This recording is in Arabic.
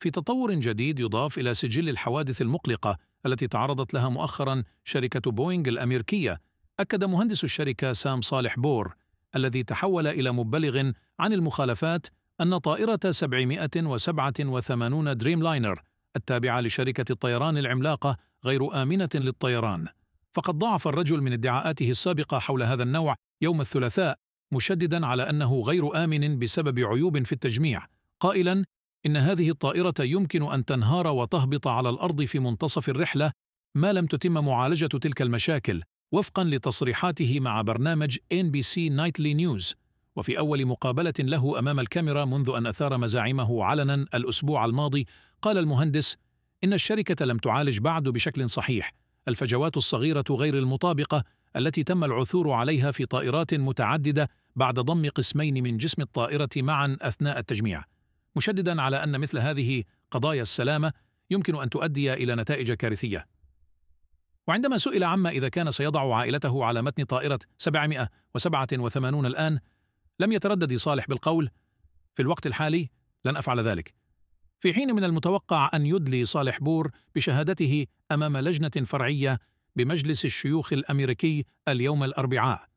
في تطور جديد يضاف إلى سجل الحوادث المقلقة التي تعرضت لها مؤخرا شركة بوينغ الأمريكية أكد مهندس الشركة سام صالح بور الذي تحول إلى مبلغ عن المخالفات أن طائرة 787 دريم لاينر التابعة لشركة الطيران العملاقة غير آمنة للطيران فقد ضعف الرجل من ادعاءاته السابقة حول هذا النوع يوم الثلاثاء مشددا على أنه غير آمن بسبب عيوب في التجميع قائلا إن هذه الطائرة يمكن أن تنهار وتهبط على الأرض في منتصف الرحلة ما لم تتم معالجة تلك المشاكل وفقا لتصريحاته مع برنامج NBC Nightly News وفي أول مقابلة له أمام الكاميرا منذ أن أثار مزاعمه علنا الأسبوع الماضي قال المهندس إن الشركة لم تعالج بعد بشكل صحيح الفجوات الصغيرة غير المطابقة التي تم العثور عليها في طائرات متعددة بعد ضم قسمين من جسم الطائرة معا أثناء التجميع مشددا على أن مثل هذه قضايا السلامة يمكن أن تؤدي إلى نتائج كارثية وعندما سئل عما إذا كان سيضع عائلته على متن طائرة 787 الآن لم يتردد صالح بالقول في الوقت الحالي لن أفعل ذلك في حين من المتوقع أن يدلي صالح بور بشهادته أمام لجنة فرعية بمجلس الشيوخ الأمريكي اليوم الأربعاء